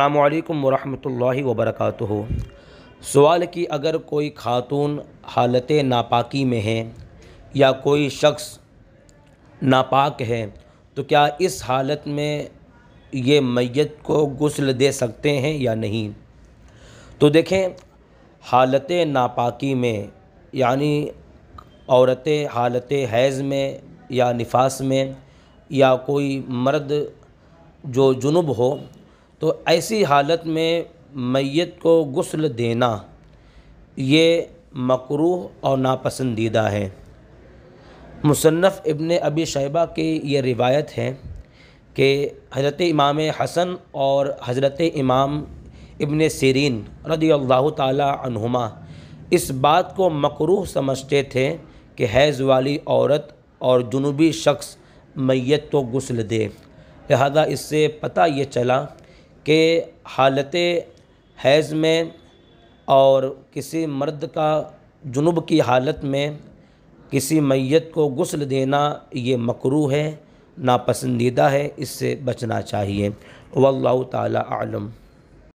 अल्लाम वरहमल वबरक सवाल कि अगर कोई खातून हालत नापाकी में है या कोई शख्स नापाक है तो क्या इस हालत में ये मैत को गसल दे सकते हैं या नहीं तो देखें हालत नापाकी में यानी औरत हालत हैज़ में या निफास में या कोई मर्द जो जुनूब हो तो ऐसी हालत में मैत को गसल देना ये मकरूह और नापसंदीदा है मुसनफ़ इबन अबी शैबा की ये रिवायत है कि हज़रत इमाम हसन और हज़रत इमाम इबन सरीन रदी अल्लाह तुमा इस बात को मकरूह समझते थे कि हैज़ वाली औरत और जुनूबी शख्स मैत को गसल दे लिहाजा इससे पता ये चला कि हालत हैज़ में और किसी मर्द का जुनूब की हालत में किसी मैत को गसल देना ये मकरू है नापसंदीदा है इससे बचना चाहिए वल्ल ताला आलम